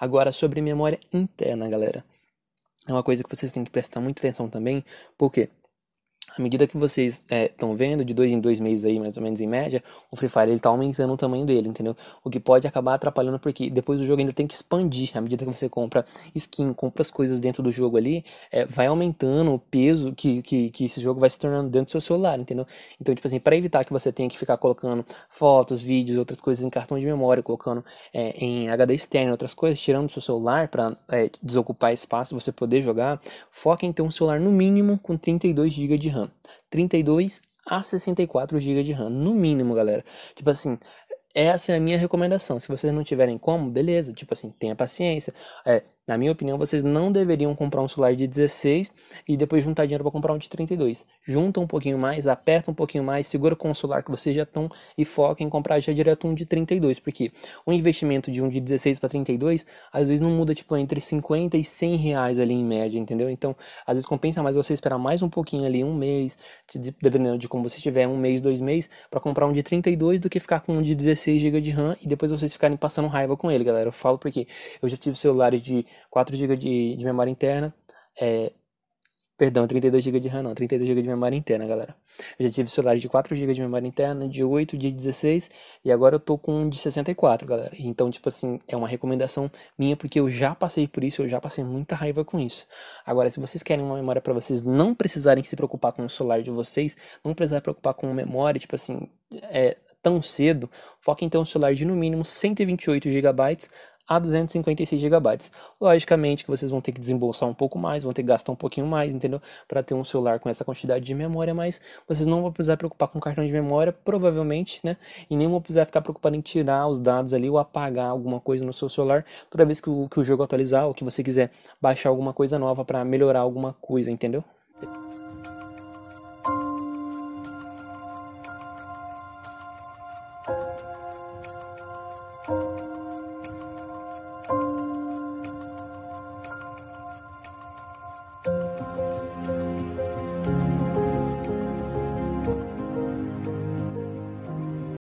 Agora, sobre memória interna, galera. É uma coisa que vocês têm que prestar muita atenção também, porque à medida que vocês estão é, vendo, de dois em dois meses aí, mais ou menos em média, o Free Fire ele tá aumentando o tamanho dele, entendeu? O que pode acabar atrapalhando porque depois o jogo ainda tem que expandir. À medida que você compra skin, compra as coisas dentro do jogo ali, é, vai aumentando o peso que, que, que esse jogo vai se tornando dentro do seu celular, entendeu? Então, tipo assim, para evitar que você tenha que ficar colocando fotos, vídeos, outras coisas em cartão de memória, colocando é, em HD externo, outras coisas, tirando do seu celular para é, desocupar espaço, você poder jogar, foca em ter um celular no mínimo com 32 GB de RAM. RAM. 32 a 64 GB de RAM, no mínimo, galera. Tipo assim, essa é a minha recomendação. Se vocês não tiverem como, beleza, tipo assim, tenha paciência. É, na minha opinião, vocês não deveriam comprar um celular de 16 e depois juntar dinheiro para comprar um de 32. Junta um pouquinho mais, aperta um pouquinho mais, segura com o celular que vocês já estão e foca em comprar já direto um de 32, porque o investimento de um de 16 para 32 às vezes não muda tipo entre 50 e 100 reais ali em média, entendeu? Então, às vezes compensa mais você esperar mais um pouquinho ali, um mês, dependendo de como você tiver, um mês, dois meses, para comprar um de 32 do que ficar com um de 16 GB de RAM e depois vocês ficarem passando raiva com ele, galera. Eu falo porque eu já tive celulares de 4 GB de, de memória interna, é, perdão, 32 GB de RAM não, 32 GB de memória interna, galera. Eu já tive celulares de 4 GB de memória interna, de 8, de 16, e agora eu tô com um de 64, galera. Então, tipo assim, é uma recomendação minha, porque eu já passei por isso, eu já passei muita raiva com isso. Agora, se vocês querem uma memória para vocês não precisarem se preocupar com o celular de vocês, não precisar preocupar com memória, tipo assim, é, tão cedo, foca então o celular de no mínimo 128 GB a 256 GB. Logicamente que vocês vão ter que desembolsar um pouco mais, vão ter que gastar um pouquinho mais, entendeu? Para ter um celular com essa quantidade de memória, mas vocês não vão precisar preocupar com cartão de memória, provavelmente, né? E nem vão precisar ficar preocupado em tirar os dados ali ou apagar alguma coisa no seu celular toda vez que o, que o jogo atualizar ou que você quiser baixar alguma coisa nova para melhorar alguma coisa, entendeu?